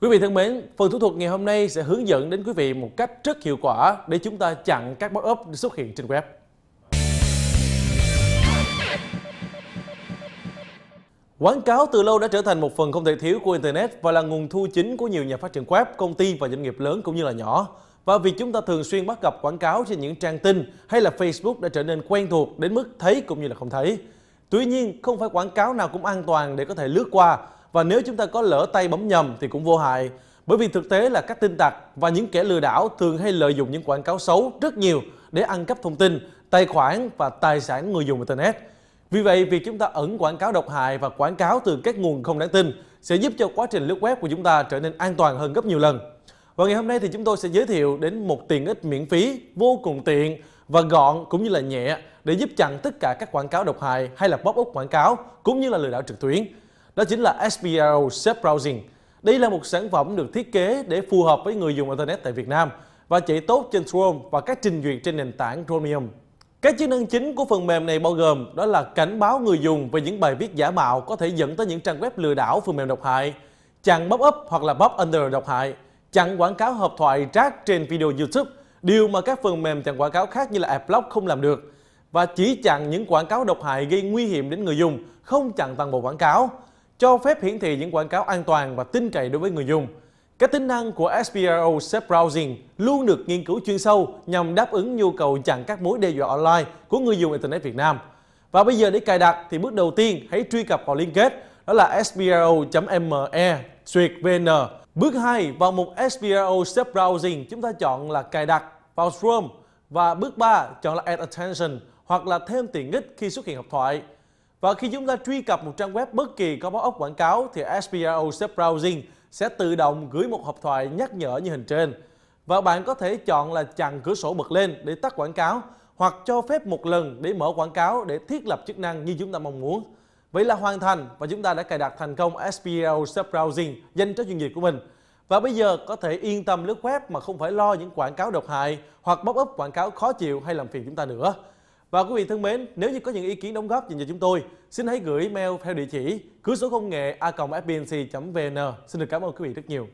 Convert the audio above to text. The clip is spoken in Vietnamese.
Quý vị thân mến, phần thủ thuật ngày hôm nay sẽ hướng dẫn đến quý vị một cách rất hiệu quả để chúng ta chặn các pop-up xuất hiện trên web. Quảng cáo từ lâu đã trở thành một phần không thể thiếu của Internet và là nguồn thu chính của nhiều nhà phát triển web, công ty và doanh nghiệp lớn cũng như là nhỏ. Và việc chúng ta thường xuyên bắt gặp quảng cáo trên những trang tin hay là Facebook đã trở nên quen thuộc đến mức thấy cũng như là không thấy. Tuy nhiên, không phải quảng cáo nào cũng an toàn để có thể lướt qua và nếu chúng ta có lỡ tay bấm nhầm thì cũng vô hại. Bởi vì thực tế là các tin tặc và những kẻ lừa đảo thường hay lợi dụng những quảng cáo xấu rất nhiều để ăn cắp thông tin, tài khoản và tài sản người dùng Internet. Vì vậy, việc chúng ta ẩn quảng cáo độc hại và quảng cáo từ các nguồn không đáng tin sẽ giúp cho quá trình lướt web của chúng ta trở nên an toàn hơn gấp nhiều lần. Và ngày hôm nay thì chúng tôi sẽ giới thiệu đến một tiện ích miễn phí vô cùng tiện và gọn cũng như là nhẹ để giúp chặn tất cả các quảng cáo độc hại hay là pop-up quảng cáo cũng như là lừa đảo trực tuyến đó chính là SPL Safe Browsing. Đây là một sản phẩm được thiết kế để phù hợp với người dùng Internet tại Việt Nam và chạy tốt trên Chrome và các trình duyệt trên nền tảng Chromium. Các chức năng chính của phần mềm này bao gồm đó là cảnh báo người dùng về những bài viết giả mạo có thể dẫn tới những trang web lừa đảo phần mềm độc hại, chặn pop-up hoặc là pop-under độc hại, chặn quảng cáo hợp thoại rác trên video YouTube, điều mà các phần mềm chặn quảng cáo khác như là AdBlock không làm được, và chỉ chặn những quảng cáo độc hại gây nguy hiểm đến người dùng, không chặn toàn bộ quảng cáo cho phép hiển thị những quảng cáo an toàn và tin cậy đối với người dùng. Các tính năng của SPRO Safe Browsing luôn được nghiên cứu chuyên sâu nhằm đáp ứng nhu cầu chặn các mối đe dọa online của người dùng Internet Việt Nam. Và bây giờ để cài đặt thì bước đầu tiên hãy truy cập vào liên kết đó là sbro.me suyệt vn. Bước 2 vào mục SPRO Safe Browsing chúng ta chọn là cài đặt vào Chrome và bước 3 chọn là Add Attention hoặc là thêm tiện ích khi xuất hiện học thoại. Và khi chúng ta truy cập một trang web bất kỳ có báo ốc quảng cáo thì SPRO Safe Browsing sẽ tự động gửi một hộp thoại nhắc nhở như hình trên. Và bạn có thể chọn là chặn cửa sổ bật lên để tắt quảng cáo hoặc cho phép một lần để mở quảng cáo để thiết lập chức năng như chúng ta mong muốn. Vậy là hoàn thành và chúng ta đã cài đặt thành công SPRO Safe Browsing dành cho chuyên nghiệp của mình. Và bây giờ có thể yên tâm lướt web mà không phải lo những quảng cáo độc hại hoặc bóc up quảng cáo khó chịu hay làm phiền chúng ta nữa. Và quý vị thân mến, nếu như có những ý kiến đóng góp dành cho chúng tôi, xin hãy gửi mail theo địa chỉ cửa số công nghệ a.fbnc.vn. Xin được cảm ơn quý vị rất nhiều.